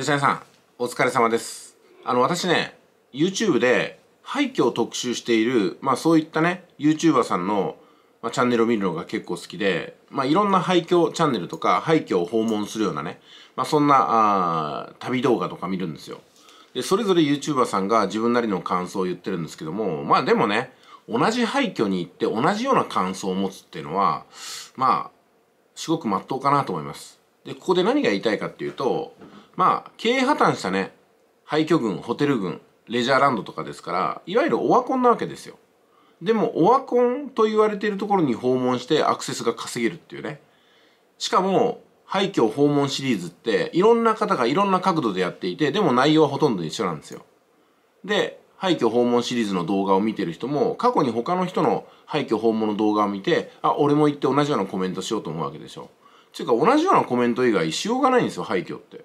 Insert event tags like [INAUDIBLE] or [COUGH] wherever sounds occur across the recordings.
吉谷さんお疲れ様ですあの私ね YouTube で廃墟を特集しているまあそういったね YouTuber さんの、まあ、チャンネルを見るのが結構好きでまあいろんな廃墟チャンネルとか廃墟を訪問するようなねまあそんなあ旅動画とか見るんですよでそれぞれ YouTuber さんが自分なりの感想を言ってるんですけどもまあでもね同じ廃墟に行って同じような感想を持つっていうのはまあすごく真っ当かなと思いますでここで何が言いたいかっていうとまあ経営破綻したね廃墟群ホテル群レジャーランドとかですからいわゆるオワコンなわけですよでもオワコンと言われているところに訪問してアクセスが稼げるっていうねしかも廃墟訪問シリーズっていろんな方がいろんな角度でやっていてでも内容はほとんど一緒なんですよで廃墟訪問シリーズの動画を見てる人も過去に他の人の廃墟訪問の動画を見てあ俺も行って同じようなコメントしようと思うわけでしょていうか同じようなコメント以外しようがないんですよ廃墟って。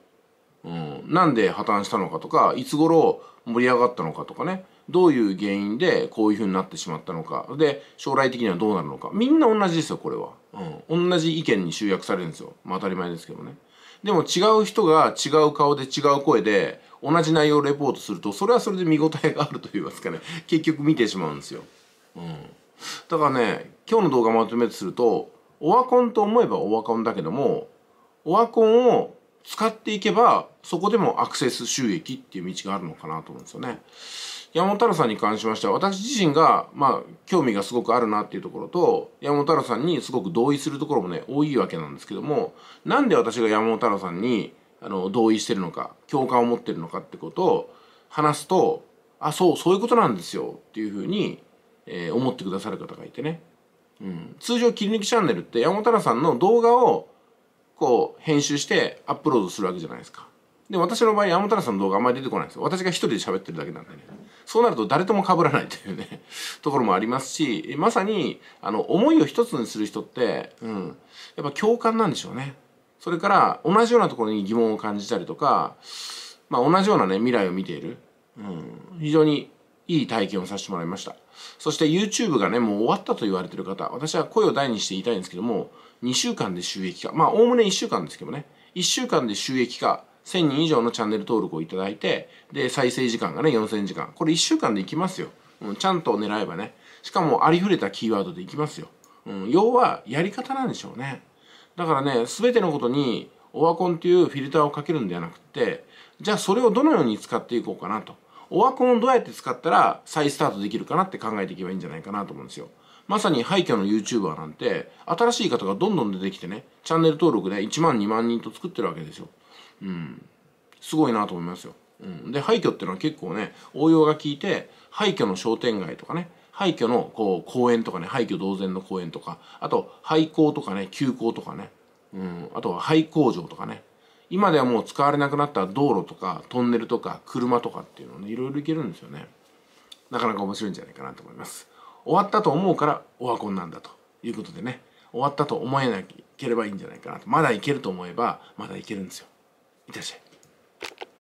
うん、なんで破綻したのかとかいつ頃盛り上がったのかとかねどういう原因でこういうふうになってしまったのかで将来的にはどうなるのかみんな同じですよこれは、うん、同じ意見に集約されるんですよ、まあ、当たり前ですけどねでも違う人が違う顔で違う声で同じ内容をレポートするとそれはそれで見応えがあると言いますかね結局見てしまうんですよ、うん、だからね今日の動画まとめとするとオワコンと思えばオワコンだけどもオワコンを使っていけばそこでもアクセス収益っていう道があるのかなと思うんですよね。山本太郎さんに関しましては私自身がまあ興味がすごくあるなっていうところと山本太郎さんにすごく同意するところもね多いわけなんですけどもなんで私が山本太郎さんにあの同意してるのか共感を持ってるのかってことを話すとあそうそういうことなんですよっていうふうに、えー、思ってくださる方がいてねうん、通常切り抜きチャンネルって山本さんの動画をこう編集してアップロードするわけじゃないですかで私の場合山本さんの動画あんまり出てこないんですよ私が一人で喋ってるだけなんでねそうなると誰とも被らないというね [LAUGHS] ところもありますしまさにあの思いを一つにする人って、うん、やっぱ共感なんでしょうねそれから同じようなところに疑問を感じたりとか、まあ、同じようなね未来を見ている、うん、非常にいい体験をさせてもらいました。そして YouTube がね、もう終わったと言われてる方、私は声を大にして言いたいんですけども、2週間で収益化、まあ、おおむね1週間ですけどね、1週間で収益化、1000人以上のチャンネル登録をいただいて、で、再生時間がね、4000時間。これ1週間でいきますよ。うん、ちゃんと狙えばね。しかも、ありふれたキーワードでいきますよ。うん、要は、やり方なんでしょうね。だからね、すべてのことに、オワコンっていうフィルターをかけるんではなくて、じゃあそれをどのように使っていこうかなと。オワコンをどうやって使ったら再スタートできるかなって考えていけばいいんじゃないかなと思うんですよ。まさに廃墟の YouTuber なんて、新しい方がどんどん出てきてね、チャンネル登録で1万2万人と作ってるわけですよ。うん。すごいなと思いますよ。うん。で、廃墟ってのは結構ね、応用が効いて、廃墟の商店街とかね、廃墟のこう公園とかね、廃墟同然の公園とか、あと廃校とかね、休校とかね、うん、あとは廃工場とかね、今ではもう使われなくなった道路とかトンネルとか車とかっていうのねいろいろいけるんですよねなかなか面白いんじゃないかなと思います終わったと思うからオワコンなんだということでね終わったと思えなければいいんじゃないかなとまだいけると思えばまだいけるんですよいってらっしゃい